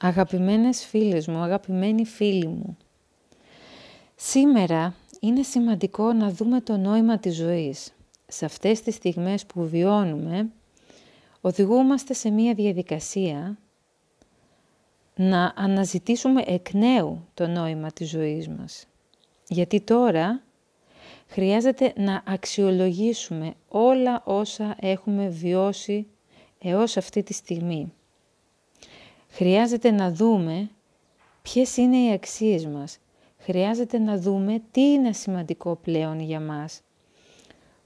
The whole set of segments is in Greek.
Αγαπημένες φίλες μου, αγαπημένοι φίλοι μου, σήμερα είναι σημαντικό να δούμε το νόημα της ζωής. Σε αυτές τις στιγμές που βιώνουμε, οδηγούμαστε σε μία διαδικασία να αναζητήσουμε εκ νέου το νόημα της ζωής μας. Γιατί τώρα χρειάζεται να αξιολογήσουμε όλα όσα έχουμε βιώσει έως αυτή τη στιγμή. Χρειάζεται να δούμε ποιες είναι οι αξίες μας. Χρειάζεται να δούμε τι είναι σημαντικό πλέον για μας.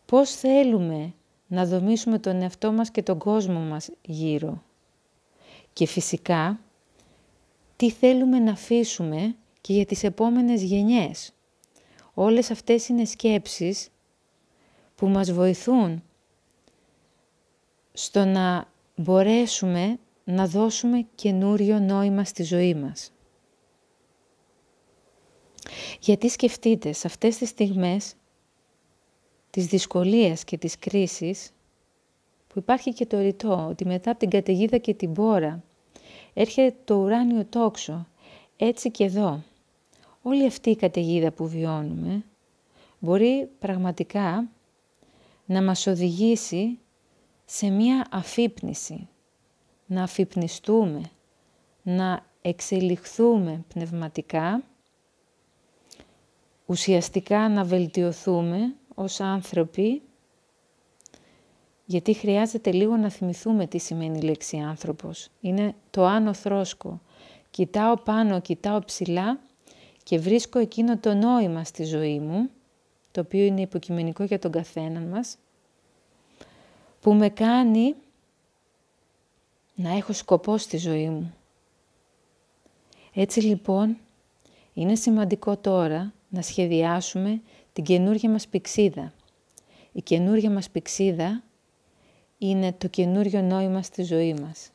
Πώς θέλουμε να δομήσουμε τον εαυτό μας και τον κόσμο μας γύρω. Και φυσικά, τι θέλουμε να αφήσουμε και για τις επόμενες γενιές. Όλες αυτές είναι σκέψεις που μας βοηθούν στο να μπορέσουμε να δώσουμε καινούριο νόημα στη ζωή μας. Γιατί σκεφτείτε, σε αυτές τις στιγμές της δυσκολίας και της κρίσης, που υπάρχει και το ρητό, ότι μετά από την καταιγίδα και την πόρα, έρχεται το ουράνιο τόξο, έτσι και εδώ. Όλη αυτή η καταιγίδα που βιώνουμε, μπορεί πραγματικά να μας οδηγήσει σε μία αφύπνιση, να αφυπνιστούμε, να εξελιχθούμε πνευματικά, ουσιαστικά να βελτιωθούμε ως άνθρωποι, γιατί χρειάζεται λίγο να θυμηθούμε τι σημαίνει η λέξη άνθρωπος. Είναι το άνω θρόσκο. Κοιτάω πάνω, κοιτάω ψηλά και βρίσκω εκείνο το νόημα στη ζωή μου, το οποίο είναι υποκειμενικό για τον καθένα μας, που με κάνει να έχω σκοπό στη ζωή μου. Έτσι λοιπόν, είναι σημαντικό τώρα να σχεδιάσουμε την καινούργια μας πηξίδα. Η καινούργια μας πηξίδα είναι το καινούργιο νόημα στη ζωή μας.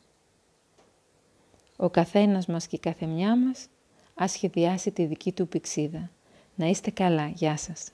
Ο καθένας μας και η καθεμιά μας ας σχεδιάσει τη δική του πηξίδα. Να είστε καλά. Γεια σας.